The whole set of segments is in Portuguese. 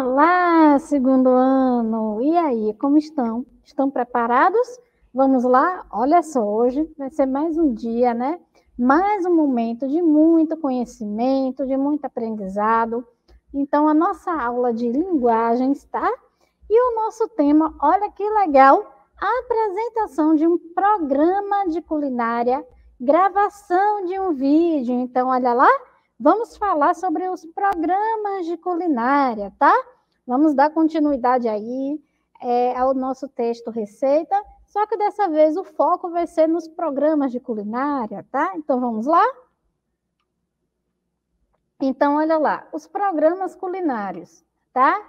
Olá, segundo ano! E aí, como estão? Estão preparados? Vamos lá? Olha só, hoje vai ser mais um dia, né? Mais um momento de muito conhecimento, de muito aprendizado. Então, a nossa aula de linguagens, tá? E o nosso tema, olha que legal, a apresentação de um programa de culinária, gravação de um vídeo. Então, olha lá, vamos falar sobre os programas de culinária, tá? Vamos dar continuidade aí é, ao nosso texto Receita, só que dessa vez o foco vai ser nos programas de culinária, tá? Então vamos lá? Então, olha lá, os programas culinários, tá?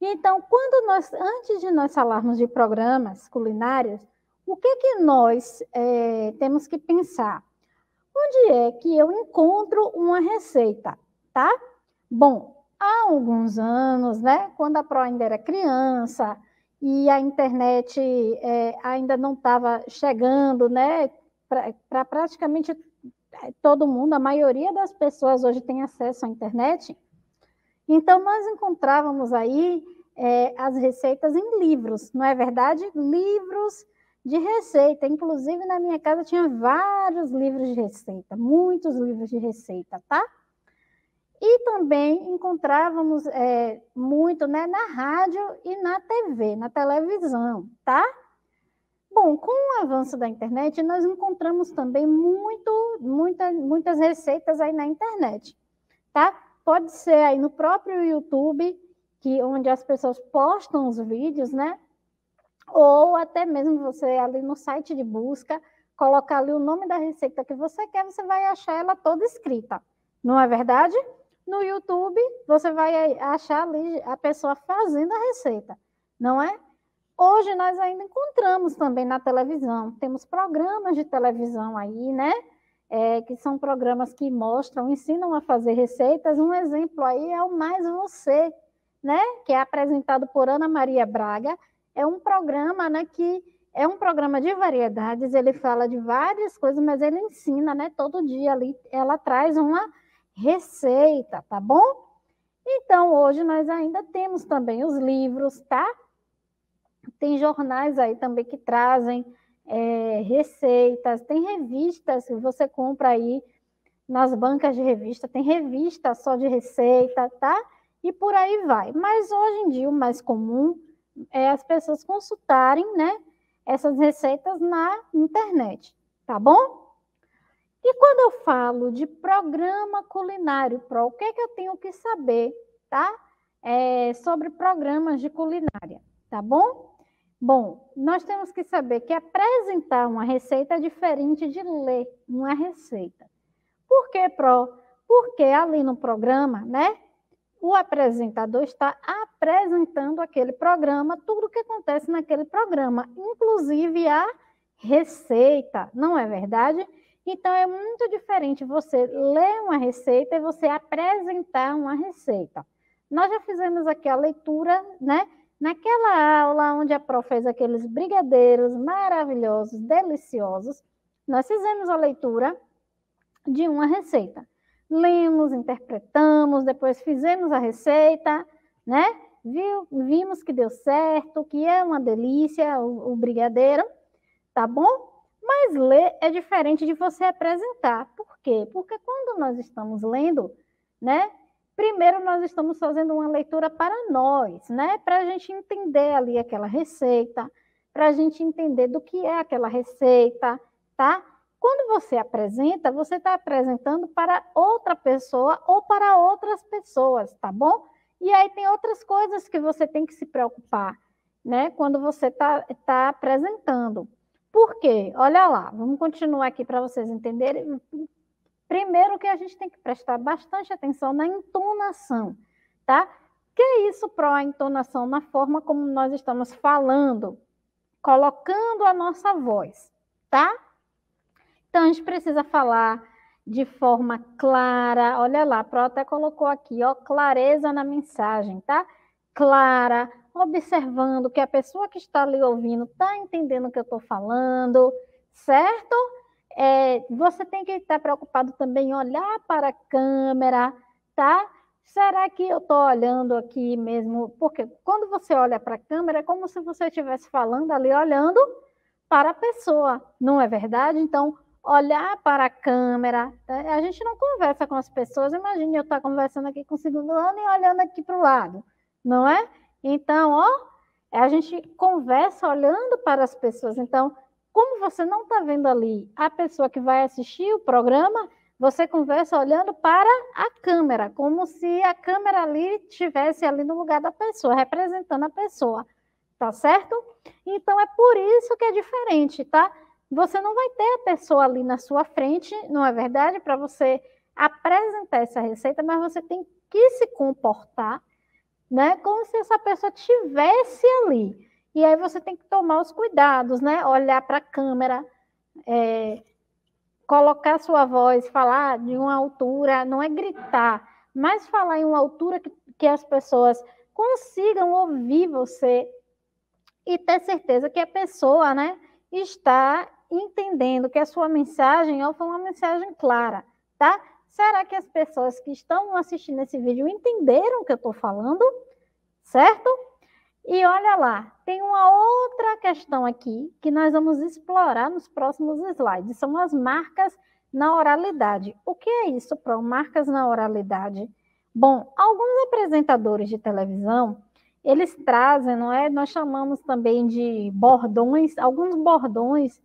Então, quando nós, antes de nós falarmos de programas culinários, o que que nós é, temos que pensar? onde é que eu encontro uma receita, tá? Bom, há alguns anos, né, quando a Pro ainda era criança e a internet é, ainda não estava chegando, né, para pra praticamente é, todo mundo, a maioria das pessoas hoje tem acesso à internet. Então, nós encontrávamos aí é, as receitas em livros, não é verdade? Livros de receita. Inclusive, na minha casa tinha vários livros de receita, muitos livros de receita, tá? E também encontrávamos é, muito né, na rádio e na TV, na televisão, tá? Bom, com o avanço da internet, nós encontramos também muito, muita, muitas receitas aí na internet, tá? Pode ser aí no próprio YouTube, que onde as pessoas postam os vídeos, né? ou até mesmo você ali no site de busca, colocar ali o nome da receita que você quer, você vai achar ela toda escrita, não é verdade? No YouTube, você vai achar ali a pessoa fazendo a receita, não é? Hoje nós ainda encontramos também na televisão, temos programas de televisão aí, né? É, que são programas que mostram, ensinam a fazer receitas. Um exemplo aí é o Mais Você, né? Que é apresentado por Ana Maria Braga, é um programa né, que é um programa de variedades, ele fala de várias coisas, mas ele ensina, né? Todo dia ali, ela traz uma receita, tá bom? Então, hoje nós ainda temos também os livros, tá? Tem jornais aí também que trazem é, receitas, tem revistas que você compra aí nas bancas de revista, tem revista só de receita, tá? E por aí vai. Mas hoje em dia o mais comum é, as pessoas consultarem, né, essas receitas na internet, tá bom? E quando eu falo de programa culinário, pro, o que é que eu tenho que saber, tá? É, sobre programas de culinária, tá bom? Bom, nós temos que saber que apresentar uma receita é diferente de ler uma receita. Por que, Pro? Porque ali no programa, né, o apresentador está apresentando aquele programa, tudo o que acontece naquele programa, inclusive a receita, não é verdade? Então é muito diferente você ler uma receita e você apresentar uma receita. Nós já fizemos aqui a leitura, né? Naquela aula onde a Pro fez aqueles brigadeiros maravilhosos, deliciosos, nós fizemos a leitura de uma receita lemos, interpretamos, depois fizemos a receita, né? Viu, vimos que deu certo, que é uma delícia o, o brigadeiro, tá bom? Mas ler é diferente de você apresentar. Por quê? Porque quando nós estamos lendo, né? Primeiro nós estamos fazendo uma leitura para nós, né? Para a gente entender ali aquela receita, para a gente entender do que é aquela receita, tá? Quando você apresenta, você está apresentando para outra pessoa ou para outras pessoas, tá bom? E aí tem outras coisas que você tem que se preocupar, né? Quando você está tá apresentando. Por quê? Olha lá, vamos continuar aqui para vocês entenderem. Primeiro que a gente tem que prestar bastante atenção na entonação, tá? Que é isso para a entonação na forma como nós estamos falando, colocando a nossa voz, tá? Então a gente precisa falar de forma clara. Olha lá, a Pro até colocou aqui, ó, clareza na mensagem, tá? Clara, observando que a pessoa que está lhe ouvindo está entendendo o que eu estou falando, certo? É, você tem que estar tá preocupado também em olhar para a câmera, tá? Será que eu estou olhando aqui mesmo? Porque quando você olha para a câmera, é como se você estivesse falando ali, olhando para a pessoa, não é verdade? Então, olhar para a câmera. Tá? A gente não conversa com as pessoas. Imagine eu estar tá conversando aqui com o segundo ano e olhando aqui para o lado, não é? Então, ó, a gente conversa olhando para as pessoas. Então, como você não está vendo ali a pessoa que vai assistir o programa, você conversa olhando para a câmera, como se a câmera ali estivesse ali no lugar da pessoa, representando a pessoa, tá certo? Então é por isso que é diferente, tá? você não vai ter a pessoa ali na sua frente, não é verdade? Para você apresentar essa receita, mas você tem que se comportar, né? Como se essa pessoa tivesse ali. E aí você tem que tomar os cuidados, né? Olhar para a câmera, é, colocar sua voz, falar de uma altura, não é gritar, mas falar em uma altura que, que as pessoas consigam ouvir você e ter certeza que a pessoa, né? está entendendo que a sua mensagem ó, foi uma mensagem clara, tá? Será que as pessoas que estão assistindo esse vídeo entenderam o que eu estou falando? Certo? E olha lá, tem uma outra questão aqui que nós vamos explorar nos próximos slides. São as marcas na oralidade. O que é isso, Pró Marcas na oralidade? Bom, alguns apresentadores de televisão, eles trazem, não é? Nós chamamos também de bordões, alguns bordões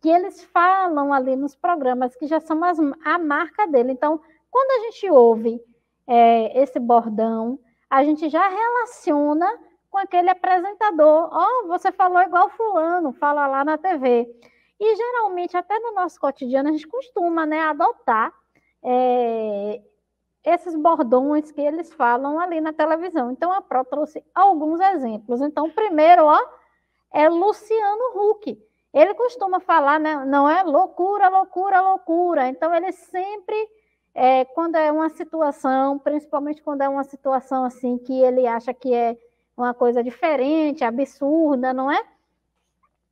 que eles falam ali nos programas, que já são as, a marca dele. Então, quando a gente ouve é, esse bordão, a gente já relaciona com aquele apresentador. Ó, oh, você falou igual fulano, fala lá na TV. E geralmente, até no nosso cotidiano, a gente costuma né, adotar é, esses bordões que eles falam ali na televisão. Então, a Pro trouxe alguns exemplos. Então, o primeiro, ó, é Luciano Huck ele costuma falar, né, não é loucura, loucura, loucura. Então, ele sempre, é, quando é uma situação, principalmente quando é uma situação assim que ele acha que é uma coisa diferente, absurda, não é?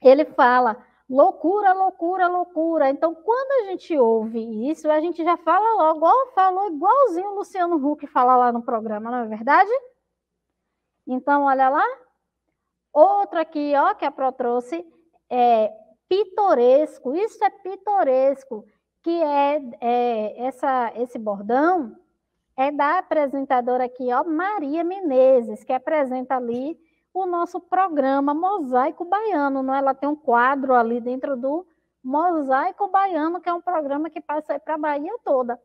Ele fala loucura, loucura, loucura. Então, quando a gente ouve isso, a gente já fala logo, ó, falou igualzinho o Luciano Huck falar lá no programa, não é verdade? Então, olha lá. Outra aqui, ó, que a Pro trouxe é, pitoresco, isso é pitoresco, que é, é essa, esse bordão é da apresentadora aqui, ó, Maria Menezes, que apresenta ali o nosso programa Mosaico Baiano, não? É? Ela tem um quadro ali dentro do Mosaico Baiano, que é um programa que passa para a Bahia toda.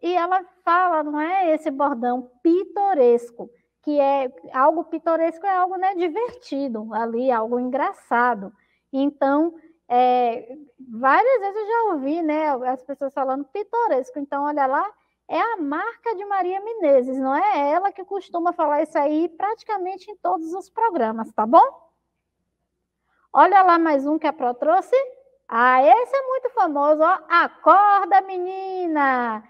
E ela fala, não é esse bordão pitoresco, que é algo pitoresco é algo né, divertido ali, algo engraçado. Então, é, várias vezes eu já ouvi né, as pessoas falando pitoresco. Então, olha lá, é a marca de Maria Menezes, não é ela que costuma falar isso aí praticamente em todos os programas, tá bom? Olha lá mais um que a Pro trouxe. Ah, esse é muito famoso, ó. Acorda, menina!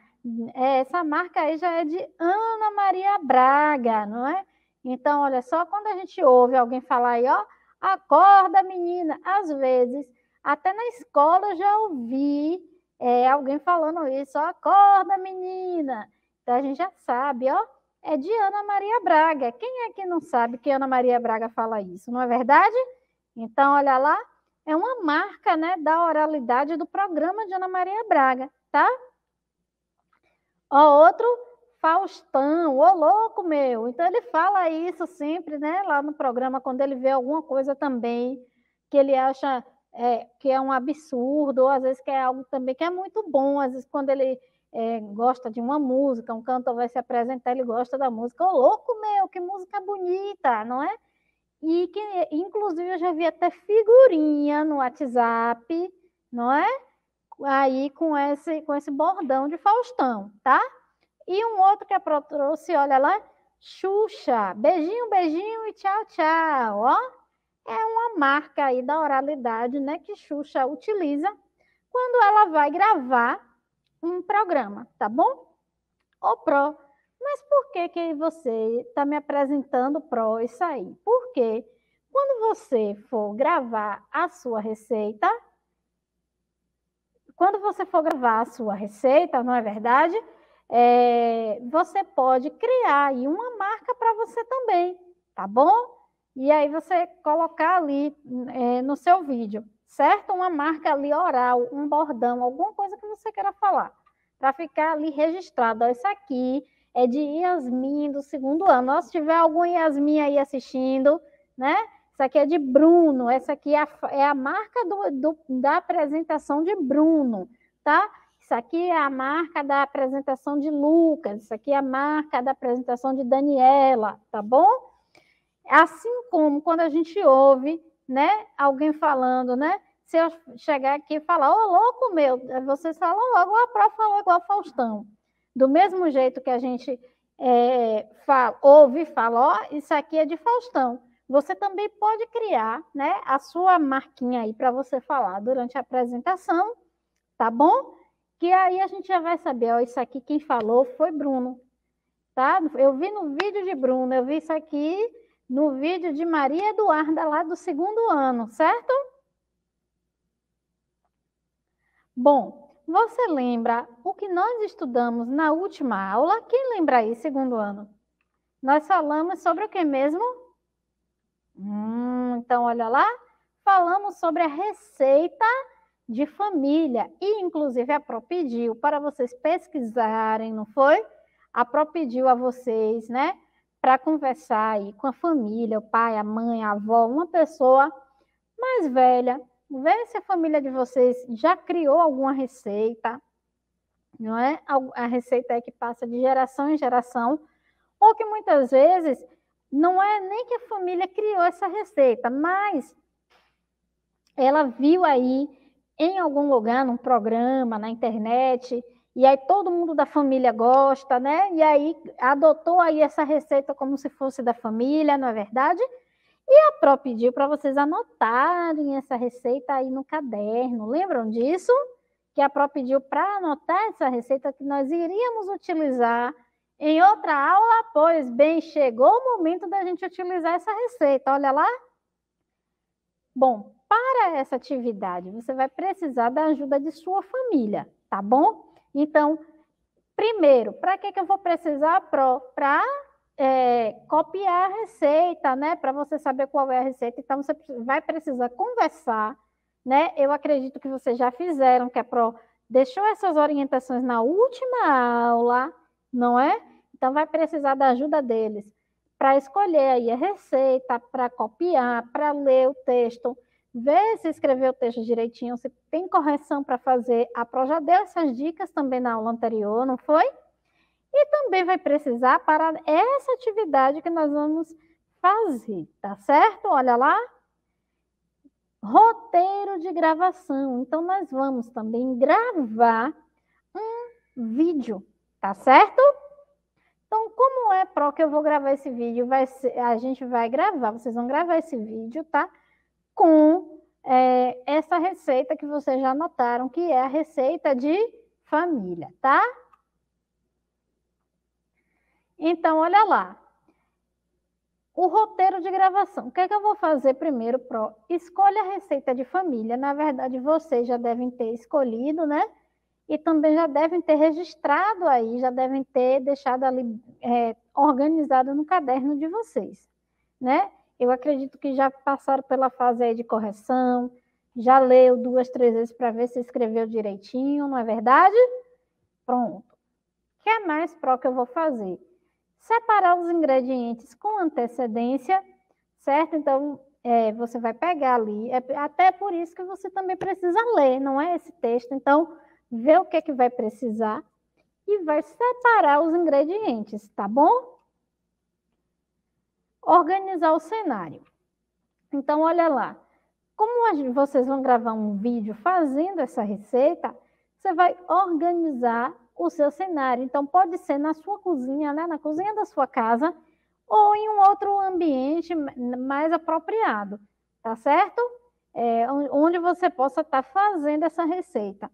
É, essa marca aí já é de Ana Maria Braga, não é? Então, olha só, quando a gente ouve alguém falar aí, ó, Acorda, menina! Às vezes, até na escola já ouvi é, alguém falando isso, acorda, menina! Então a gente já sabe, ó, é de Ana Maria Braga. Quem é que não sabe que Ana Maria Braga fala isso, não é verdade? Então, olha lá, é uma marca né, da oralidade do programa de Ana Maria Braga, tá? Ó, outro Faustão, ô louco meu. Então ele fala isso sempre, né? Lá no programa, quando ele vê alguma coisa também que ele acha é, que é um absurdo, ou às vezes que é algo também que é muito bom, às vezes quando ele é, gosta de uma música, um cantor vai se apresentar, ele gosta da música, ô louco meu, que música bonita, não é? E que, inclusive, eu já vi até figurinha no WhatsApp, não é? Aí com esse, com esse bordão de Faustão, tá? E um outro que a Pro trouxe, olha lá, Xuxa. Beijinho, beijinho e tchau, tchau. Ó, é uma marca aí da oralidade, né, que Xuxa utiliza quando ela vai gravar um programa, tá bom? O Pro. Mas por que, que você está me apresentando Pro isso aí? Porque quando você for gravar a sua receita, quando você for gravar a sua receita, não é verdade? é, você pode criar aí uma marca para você também, tá bom? E aí você colocar ali é, no seu vídeo, certo? Uma marca ali oral, um bordão, alguma coisa que você queira falar, para ficar ali registrado. Ó, isso aqui é de Yasmin do segundo ano. Ó, se tiver algum Yasmin aí assistindo, né? Isso aqui é de Bruno, essa aqui é a, é a marca do, do, da apresentação de Bruno, tá? Isso aqui é a marca da apresentação de Lucas, isso aqui é a marca da apresentação de Daniela, tá bom? Assim como quando a gente ouve, né, alguém falando, né? Se eu chegar aqui e falar, ô louco meu, vocês falam logo, a prova falou igual Faustão. Do mesmo jeito que a gente é, fala, ouve e fala, ó, isso aqui é de Faustão. Você também pode criar né, a sua marquinha aí para você falar durante a apresentação, tá bom? que aí a gente já vai saber, ó, isso aqui quem falou foi Bruno, tá? Eu vi no vídeo de Bruno, eu vi isso aqui no vídeo de Maria Eduarda lá do segundo ano, certo? Bom, você lembra o que nós estudamos na última aula? Quem lembra aí, segundo ano? Nós falamos sobre o que mesmo? Hum, então, olha lá, falamos sobre a receita de família. E, inclusive, a Pro pediu para vocês pesquisarem, não foi? A Pro pediu a vocês, né? Para conversar aí com a família, o pai, a mãe, a avó, uma pessoa mais velha. Ver se a família de vocês já criou alguma receita, não é? A receita é que passa de geração em geração, ou que muitas vezes não é nem que a família criou essa receita, mas ela viu aí em algum lugar, num programa, na internet, e aí todo mundo da família gosta, né? E aí adotou aí essa receita como se fosse da família, não é verdade? E a Pro pediu para vocês anotarem essa receita aí no caderno. Lembram disso? Que a Pro pediu para anotar essa receita que nós iríamos utilizar em outra aula, pois bem, chegou o momento da gente utilizar essa receita. Olha lá. Bom, para essa atividade, você vai precisar da ajuda de sua família, tá bom? Então, primeiro, para que, que eu vou precisar? Para é, copiar a receita, né? Para você saber qual é a receita. Então, você vai precisar conversar, né? Eu acredito que vocês já fizeram, que a Pro deixou essas orientações na última aula, não é? Então, vai precisar da ajuda deles para escolher aí a receita, para copiar, para ler o texto, vê se escreveu o texto direitinho, se tem correção para fazer. A Pro já deu essas dicas também na aula anterior, não foi? E também vai precisar para essa atividade que nós vamos fazer, tá certo? Olha lá. Roteiro de gravação. Então, nós vamos também gravar um vídeo, tá certo? Então, como é pro que eu vou gravar esse vídeo? Vai ser, a gente vai gravar, vocês vão gravar esse vídeo, tá? com é, essa receita que vocês já notaram, que é a receita de família, tá? Então, olha lá. O roteiro de gravação. O que é que eu vou fazer primeiro? Pro? Escolha a receita de família. Na verdade, vocês já devem ter escolhido, né? E também já devem ter registrado aí, já devem ter deixado ali é, organizado no caderno de vocês, né? eu acredito que já passaram pela fase aí de correção, já leu duas, três vezes para ver se escreveu direitinho, não é verdade? Pronto. O que é mais pró que eu vou fazer? Separar os ingredientes com antecedência, certo? Então, é, você vai pegar ali. É até por isso que você também precisa ler, não é esse texto. Então, vê o que é que vai precisar e vai separar os ingredientes, tá bom? organizar o cenário. Então, olha lá. Como vocês vão gravar um vídeo fazendo essa receita, você vai organizar o seu cenário. Então, pode ser na sua cozinha, né? na cozinha da sua casa, ou em um outro ambiente mais apropriado, tá certo? É, onde você possa estar tá fazendo essa receita.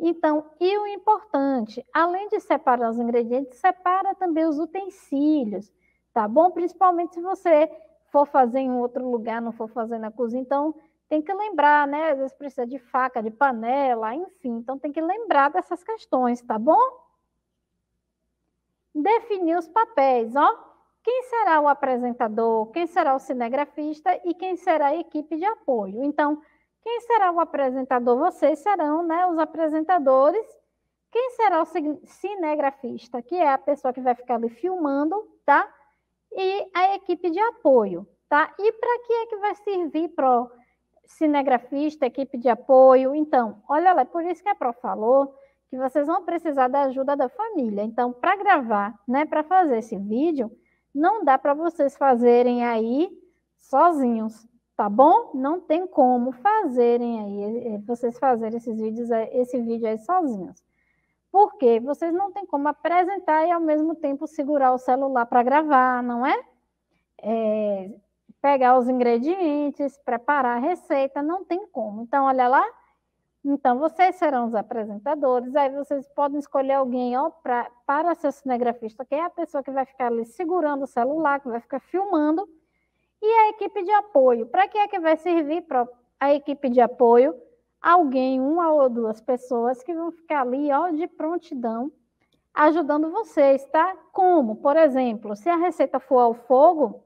Então, e o importante, além de separar os ingredientes, separa também os utensílios tá bom? Principalmente se você for fazer em outro lugar, não for fazer na cozinha. Então, tem que lembrar, né? Às vezes precisa de faca, de panela, enfim. Então, tem que lembrar dessas questões, tá bom? Definir os papéis, ó. Quem será o apresentador, quem será o cinegrafista e quem será a equipe de apoio. Então, quem será o apresentador? Vocês serão né, os apresentadores. Quem será o cinegrafista? Que é a pessoa que vai ficar ali filmando, tá? e a equipe de apoio, tá? E para que é que vai servir pro cinegrafista, equipe de apoio? Então, olha lá, é por isso que a Pro falou que vocês vão precisar da ajuda da família. Então, para gravar, né, para fazer esse vídeo, não dá para vocês fazerem aí sozinhos, tá bom? Não tem como fazerem aí, eh, vocês fazerem esses vídeos, esse vídeo aí sozinhos. Porque vocês não têm como apresentar e ao mesmo tempo segurar o celular para gravar, não é? é? Pegar os ingredientes, preparar a receita, não tem como. Então, olha lá. Então, vocês serão os apresentadores, aí vocês podem escolher alguém ó, pra, para ser cinegrafista, que é a pessoa que vai ficar ali segurando o celular, que vai ficar filmando, e a equipe de apoio. Para que é que vai servir pra, a equipe de apoio? alguém, uma ou duas pessoas que vão ficar ali, ó, de prontidão, ajudando vocês, tá? Como, por exemplo, se a receita for ao fogo,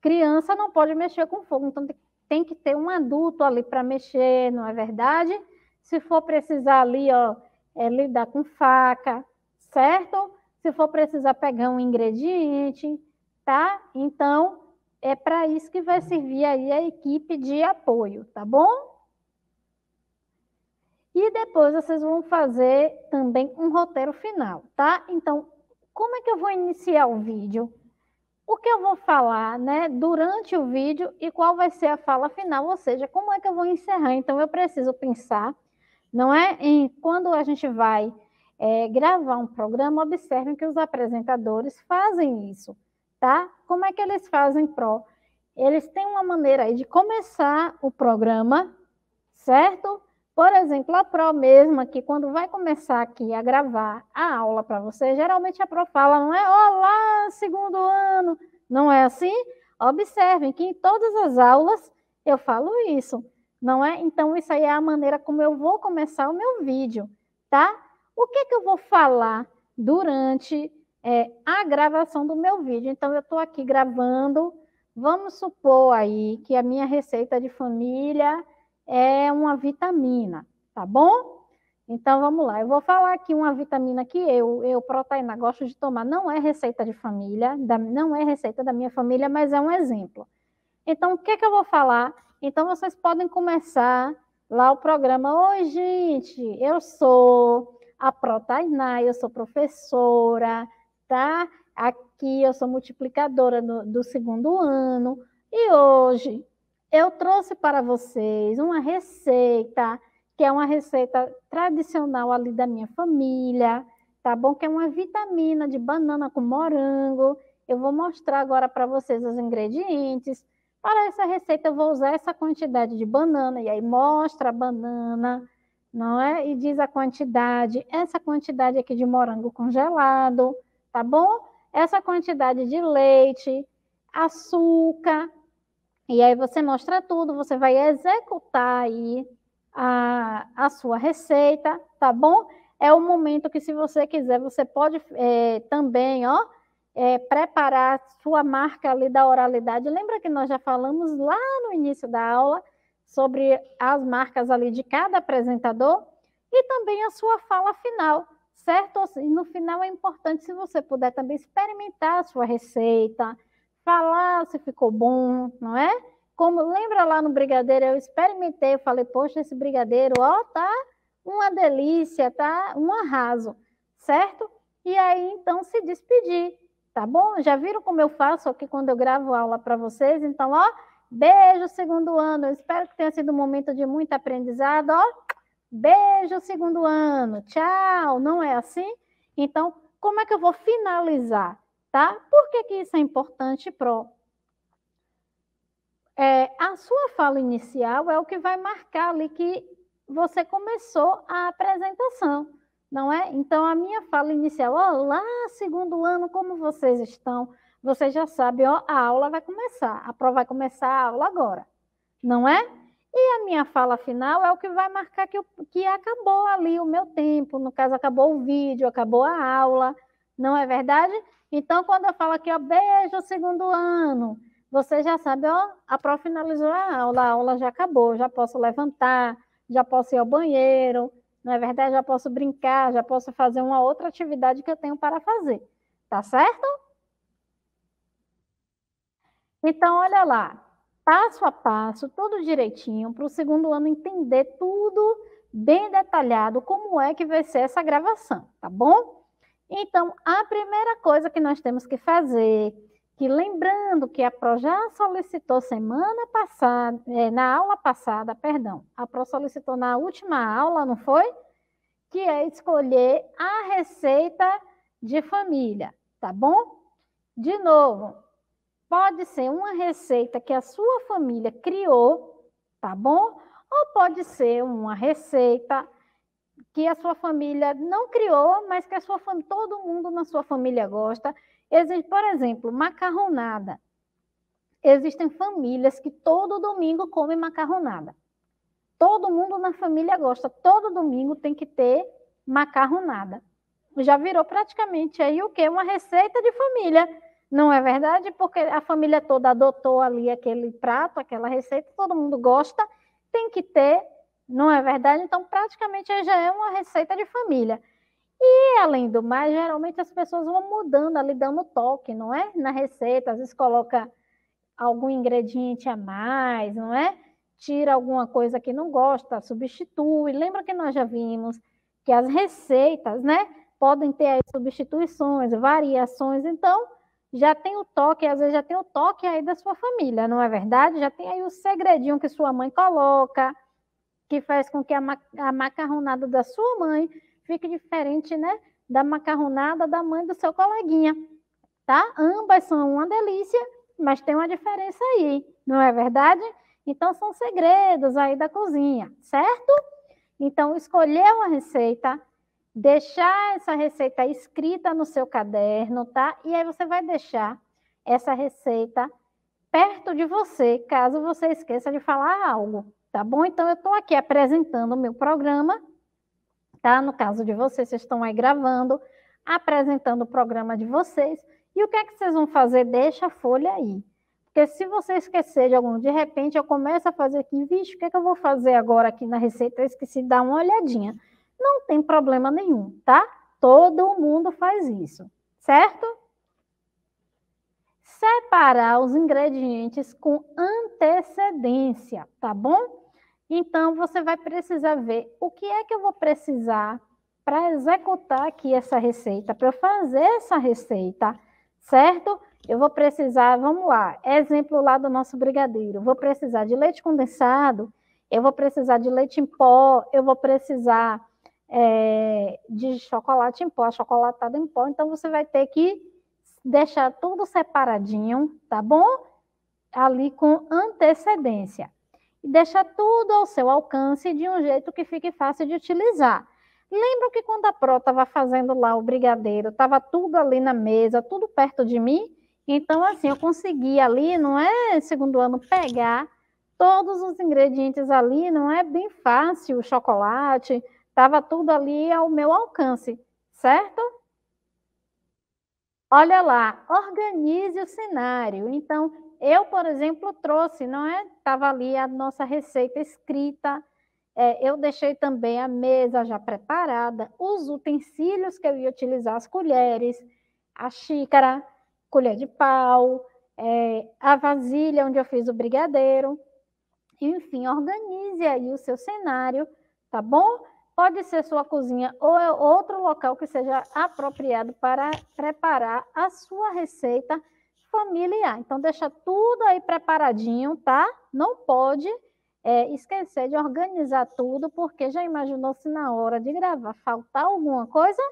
criança não pode mexer com fogo, então tem que ter um adulto ali para mexer, não é verdade? Se for precisar ali, ó, é lidar com faca, certo? Se for precisar pegar um ingrediente, tá? Então, é para isso que vai servir aí a equipe de apoio, tá bom? E depois vocês vão fazer também um roteiro final, tá? Então, como é que eu vou iniciar o vídeo? O que eu vou falar, né, durante o vídeo e qual vai ser a fala final, ou seja, como é que eu vou encerrar? Então, eu preciso pensar, não é? Em quando a gente vai é, gravar um programa, observem que os apresentadores fazem isso, tá? Como é que eles fazem pro? Eles têm uma maneira aí de começar o programa, certo? Por exemplo, a Pro mesma, que quando vai começar aqui a gravar a aula para você, geralmente a Pro fala, não é? Olá, segundo ano! Não é assim? Observem que em todas as aulas eu falo isso, não é? Então, isso aí é a maneira como eu vou começar o meu vídeo, tá? O que, que eu vou falar durante é, a gravação do meu vídeo? Então, eu estou aqui gravando, vamos supor aí que a minha receita de família é uma vitamina, tá bom? Então vamos lá, eu vou falar aqui uma vitamina que eu, eu proteína, gosto de tomar. Não é receita de família, da, não é receita da minha família, mas é um exemplo. Então, o que, é que eu vou falar? Então, vocês podem começar lá o programa. Oi, gente, eu sou a Protainá, eu sou professora, tá? Aqui eu sou multiplicadora do segundo ano. E hoje eu trouxe para vocês uma receita, que é uma receita tradicional ali da minha família, tá bom? Que é uma vitamina de banana com morango. Eu vou mostrar agora para vocês os ingredientes. Para essa receita, eu vou usar essa quantidade de banana, e aí mostra a banana, não é? E diz a quantidade, essa quantidade aqui de morango congelado, tá bom? Essa quantidade de leite, açúcar, e aí você mostra tudo, você vai executar aí a, a sua receita, tá bom? É o momento que, se você quiser, você pode é, também, ó, é, preparar sua marca ali da oralidade. Lembra que nós já falamos lá no início da aula sobre as marcas ali de cada apresentador e também a sua fala final, certo? E no final é importante se você puder também experimentar a sua receita, falar se ficou bom, não é? Como lembra lá no brigadeiro, eu experimentei, eu falei, poxa, esse brigadeiro, ó, tá uma delícia, tá um arraso, certo? E aí então se despedir, tá bom? Já viram como eu faço aqui quando eu gravo aula para vocês? Então, ó, beijo segundo ano. Eu espero que tenha sido um momento de muito aprendizado, ó. Beijo segundo ano. Tchau. Não é assim? Então, como é que eu vou finalizar? Tá? Por que, que isso é importante, Pro? É, a sua fala inicial é o que vai marcar ali que você começou a apresentação, não é? Então, a minha fala inicial, olá, segundo ano, como vocês estão? Você já sabe, ó, a aula vai começar, a prova vai começar a aula agora, não é? E a minha fala final é o que vai marcar que, que acabou ali o meu tempo, no caso, acabou o vídeo, acabou a aula, não é verdade? Então, quando eu falo aqui, ó, beijo, segundo ano, você já sabe, ó, a prof finalizou a aula, a aula já acabou, já posso levantar, já posso ir ao banheiro, não é verdade? Já posso brincar, já posso fazer uma outra atividade que eu tenho para fazer, tá certo? Então, olha lá, passo a passo, tudo direitinho, para o segundo ano entender tudo bem detalhado como é que vai ser essa gravação, tá bom? Então, a primeira coisa que nós temos que fazer, que lembrando que a Pro já solicitou semana passada, é, na aula passada, perdão, a Pro solicitou na última aula, não foi? Que é escolher a receita de família, tá bom? De novo, pode ser uma receita que a sua família criou, tá bom? Ou pode ser uma receita que a sua família não criou, mas que a sua fam... todo mundo na sua família gosta. Existe, por exemplo, macarronada. Existem famílias que todo domingo comem macarronada. Todo mundo na família gosta. Todo domingo tem que ter macarronada. Já virou praticamente aí o quê? Uma receita de família. Não é verdade? Porque a família toda adotou ali aquele prato, aquela receita, todo mundo gosta, tem que ter não é verdade? Então, praticamente já é uma receita de família. E, além do mais, geralmente as pessoas vão mudando ali, dando toque, não é? Na receita, às vezes coloca algum ingrediente a mais, não é? Tira alguma coisa que não gosta, substitui. Lembra que nós já vimos que as receitas, né? Podem ter substituições, variações. Então, já tem o toque, às vezes já tem o toque aí da sua família, não é verdade? Já tem aí o segredinho que sua mãe coloca, que faz com que a, ma a macarronada da sua mãe fique diferente, né? Da macarronada da mãe do seu coleguinha, tá? Ambas são uma delícia, mas tem uma diferença aí, não é verdade? Então, são segredos aí da cozinha, certo? Então, escolher uma receita, deixar essa receita escrita no seu caderno, tá? E aí você vai deixar essa receita perto de você, caso você esqueça de falar algo, Tá bom? Então, eu estou aqui apresentando o meu programa, tá? No caso de vocês, vocês estão aí gravando, apresentando o programa de vocês. E o que é que vocês vão fazer? Deixa a folha aí. Porque se você esquecer de algum, de repente eu começo a fazer aqui, vixe, o que, é que eu vou fazer agora aqui na receita? Eu esqueci de dar uma olhadinha. Não tem problema nenhum, tá? Todo mundo faz isso, certo? Separar os ingredientes com antecedência, tá bom? Então, você vai precisar ver o que é que eu vou precisar para executar aqui essa receita, para eu fazer essa receita, certo? Eu vou precisar, vamos lá, exemplo lá do nosso brigadeiro. Vou precisar de leite condensado, eu vou precisar de leite em pó, eu vou precisar é, de chocolate em pó, chocolatado em pó. Então, você vai ter que deixar tudo separadinho, tá bom? Ali com antecedência e tudo ao seu alcance de um jeito que fique fácil de utilizar. Lembro que quando a Pro estava fazendo lá o brigadeiro, estava tudo ali na mesa, tudo perto de mim. Então, assim, eu consegui ali, não é segundo ano, pegar todos os ingredientes ali, não é bem fácil, o chocolate, estava tudo ali ao meu alcance, certo? Olha lá, organize o cenário. Então, eu, por exemplo, trouxe, não é? Estava ali a nossa receita escrita. É, eu deixei também a mesa já preparada, os utensílios que eu ia utilizar, as colheres, a xícara, colher de pau, é, a vasilha onde eu fiz o brigadeiro. Enfim, organize aí o seu cenário, tá bom? pode ser sua cozinha ou é outro local que seja apropriado para preparar a sua receita familiar. Então, deixa tudo aí preparadinho, tá? Não pode é, esquecer de organizar tudo, porque já imaginou se na hora de gravar faltar alguma coisa?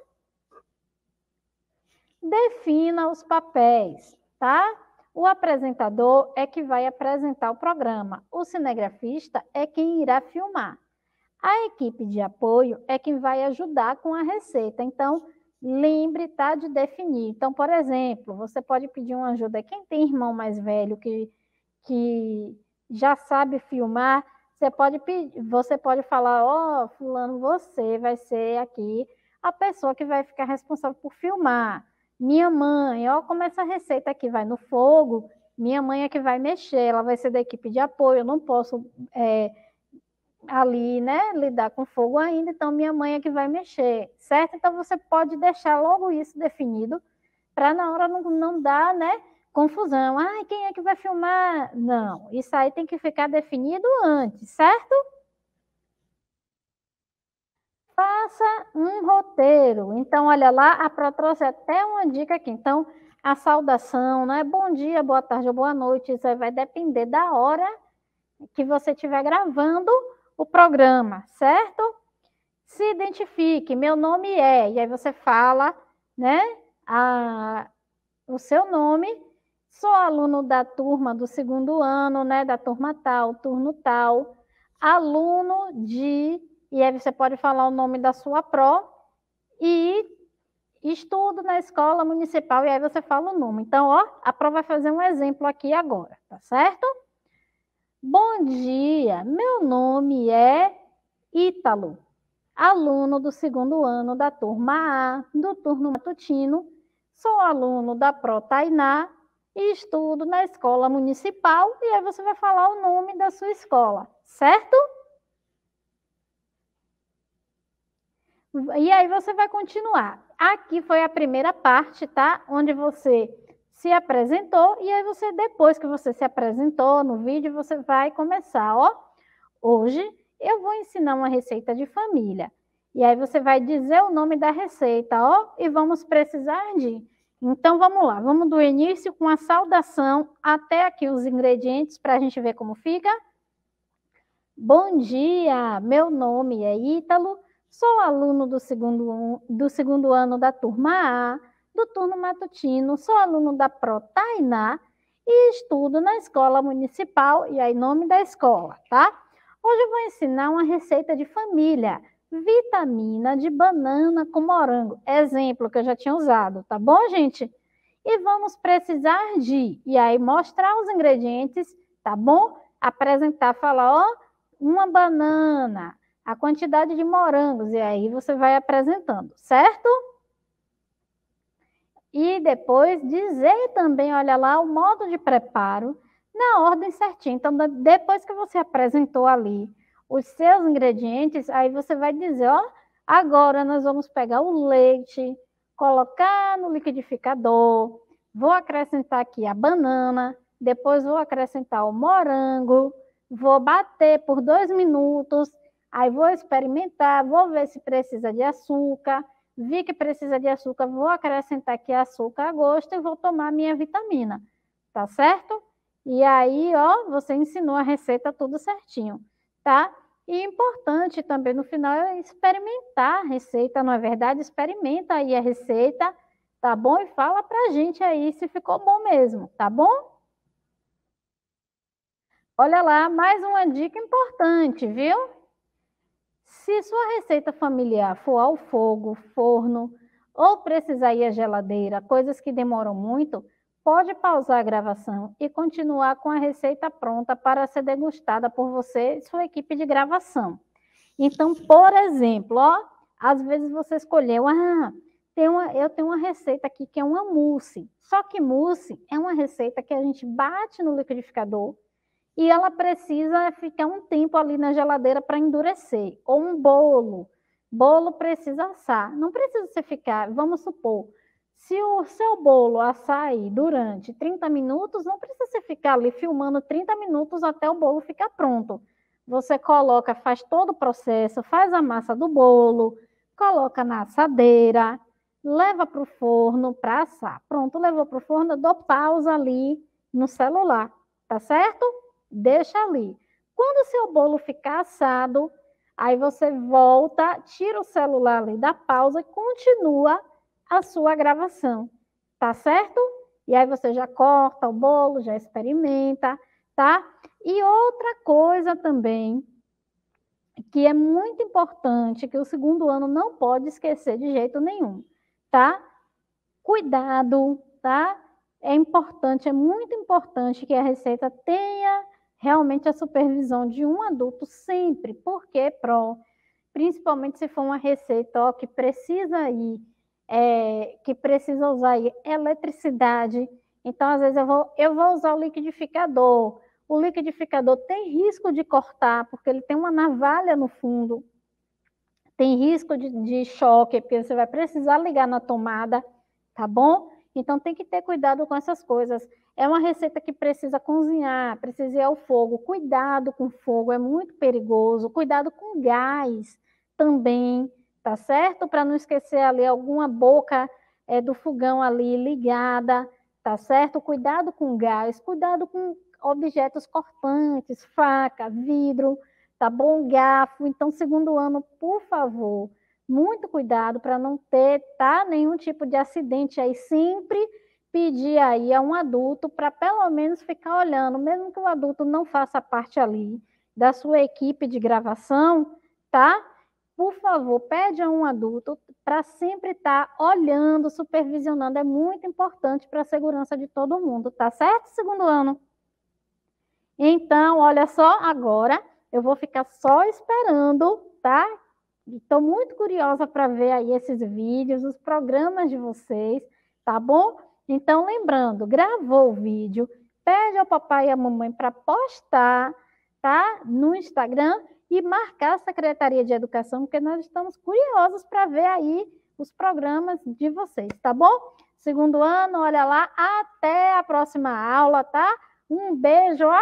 Defina os papéis, tá? O apresentador é que vai apresentar o programa, o cinegrafista é quem irá filmar. A equipe de apoio é quem vai ajudar com a receita. Então, lembre tá, de definir. Então, por exemplo, você pode pedir uma ajuda. Quem tem irmão mais velho que, que já sabe filmar, você pode, pedir, você pode falar, ó, oh, fulano, você vai ser aqui a pessoa que vai ficar responsável por filmar. Minha mãe, ó, como essa receita aqui vai no fogo, minha mãe é que vai mexer, ela vai ser da equipe de apoio, eu não posso é, ali, né, lidar com fogo ainda, então minha mãe é que vai mexer, certo? Então você pode deixar logo isso definido, para na hora não, não dar, né, confusão. Ah, quem é que vai filmar? Não, isso aí tem que ficar definido antes, certo? Faça um roteiro. Então, olha lá, a Pro trouxe até uma dica aqui. Então, a saudação, né? Bom dia, boa tarde ou boa noite. Isso aí vai depender da hora que você estiver gravando o programa, certo? Se identifique, meu nome é, e aí você fala, né, a, o seu nome, sou aluno da turma do segundo ano, né, da turma tal, turno tal, aluno de, e aí você pode falar o nome da sua pró, e estudo na escola municipal, e aí você fala o nome. Então, ó, a prova vai fazer um exemplo aqui agora, tá certo? Bom dia, meu nome é Ítalo, aluno do segundo ano da turma A, do turno matutino. Sou aluno da Pro Tainá e estudo na escola municipal. E aí você vai falar o nome da sua escola, certo? E aí você vai continuar. Aqui foi a primeira parte, tá? Onde você se apresentou, e aí você, depois que você se apresentou no vídeo, você vai começar, ó, hoje eu vou ensinar uma receita de família. E aí você vai dizer o nome da receita, ó, e vamos precisar de. Então vamos lá, vamos do início com a saudação até aqui os ingredientes para a gente ver como fica. Bom dia, meu nome é Ítalo, sou aluno do segundo, do segundo ano da turma A do turno matutino, sou aluno da Protainá e estudo na escola municipal, e aí nome da escola, tá? Hoje eu vou ensinar uma receita de família, vitamina de banana com morango, exemplo que eu já tinha usado, tá bom, gente? E vamos precisar de, e aí mostrar os ingredientes, tá bom? Apresentar, falar, ó, uma banana, a quantidade de morangos, e aí você vai apresentando, certo? E depois dizer também, olha lá, o modo de preparo na ordem certinha. Então, depois que você apresentou ali os seus ingredientes, aí você vai dizer, ó, agora nós vamos pegar o leite, colocar no liquidificador, vou acrescentar aqui a banana, depois vou acrescentar o morango, vou bater por dois minutos, aí vou experimentar, vou ver se precisa de açúcar, vi que precisa de açúcar, vou acrescentar aqui açúcar a gosto e vou tomar minha vitamina, tá certo? E aí, ó, você ensinou a receita tudo certinho, tá? E importante também no final é experimentar a receita, não é verdade? Experimenta aí a receita, tá bom? E fala pra gente aí se ficou bom mesmo, tá bom? Olha lá, mais uma dica importante, viu? Se sua receita familiar for ao fogo, forno, ou precisar ir à geladeira, coisas que demoram muito, pode pausar a gravação e continuar com a receita pronta para ser degustada por você e sua equipe de gravação. Então, por exemplo, ó, às vezes você escolheu, ah, tem uma, eu tenho uma receita aqui que é uma mousse. Só que mousse é uma receita que a gente bate no liquidificador, e ela precisa ficar um tempo ali na geladeira para endurecer. Ou um bolo. Bolo precisa assar. Não precisa você ficar, vamos supor, se o seu bolo assar aí durante 30 minutos, não precisa você ficar ali filmando 30 minutos até o bolo ficar pronto. Você coloca, faz todo o processo, faz a massa do bolo, coloca na assadeira, leva para o forno para assar. Pronto, levou para o forno, dou pausa ali no celular, tá certo? deixa ali. Quando o seu bolo ficar assado, aí você volta, tira o celular ali da pausa e continua a sua gravação, tá certo? E aí você já corta o bolo, já experimenta, tá? E outra coisa também que é muito importante, que o segundo ano não pode esquecer de jeito nenhum, tá? Cuidado, tá? É importante, é muito importante que a receita tenha realmente a supervisão de um adulto sempre, porque é pro, principalmente se for uma receita ó, que precisa ir, é, que precisa usar aí, eletricidade. Então, às vezes, eu vou, eu vou usar o liquidificador. O liquidificador tem risco de cortar, porque ele tem uma navalha no fundo. Tem risco de, de choque, porque você vai precisar ligar na tomada, tá bom? Então, tem que ter cuidado com essas coisas. É uma receita que precisa cozinhar, precisa ir ao fogo. Cuidado com fogo, é muito perigoso. Cuidado com gás também, tá certo? Para não esquecer ali alguma boca é, do fogão ali ligada, tá certo? Cuidado com gás, cuidado com objetos cortantes, faca, vidro, tá bom? Garfo. Então, segundo ano, por favor, muito cuidado para não ter, tá? Nenhum tipo de acidente aí sempre pedir aí a um adulto para pelo menos ficar olhando, mesmo que o adulto não faça parte ali da sua equipe de gravação, tá? Por favor, pede a um adulto para sempre estar tá olhando, supervisionando, é muito importante para a segurança de todo mundo, tá certo? Segundo ano. Então, olha só, agora eu vou ficar só esperando, tá? Estou muito curiosa para ver aí esses vídeos, os programas de vocês, tá bom? Então, lembrando, gravou o vídeo, pede ao papai e à mamãe para postar, tá? No Instagram e marcar a Secretaria de Educação, porque nós estamos curiosos para ver aí os programas de vocês, tá bom? Segundo ano, olha lá, até a próxima aula, tá? Um beijo, ó.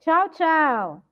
Tchau, tchau.